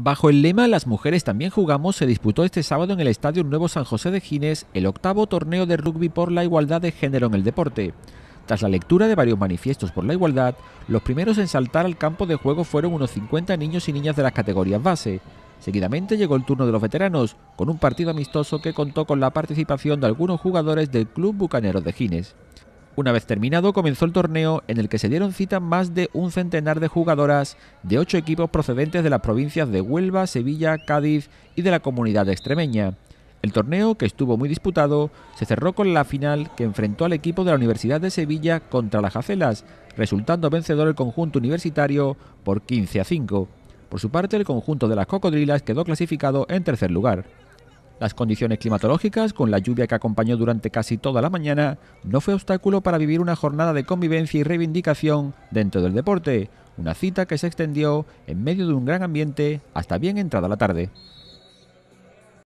Bajo el lema Las mujeres también jugamos, se disputó este sábado en el Estadio Nuevo San José de Gines el octavo torneo de rugby por la igualdad de género en el deporte. Tras la lectura de varios manifiestos por la igualdad, los primeros en saltar al campo de juego fueron unos 50 niños y niñas de las categorías base. Seguidamente llegó el turno de los veteranos, con un partido amistoso que contó con la participación de algunos jugadores del Club bucanero de Gines. Una vez terminado, comenzó el torneo en el que se dieron cita más de un centenar de jugadoras de ocho equipos procedentes de las provincias de Huelva, Sevilla, Cádiz y de la comunidad extremeña. El torneo, que estuvo muy disputado, se cerró con la final que enfrentó al equipo de la Universidad de Sevilla contra las Jacelas, resultando vencedor el conjunto universitario por 15 a 5. Por su parte, el conjunto de las Cocodrilas quedó clasificado en tercer lugar. Las condiciones climatológicas, con la lluvia que acompañó durante casi toda la mañana, no fue obstáculo para vivir una jornada de convivencia y reivindicación dentro del deporte, una cita que se extendió en medio de un gran ambiente hasta bien entrada la tarde.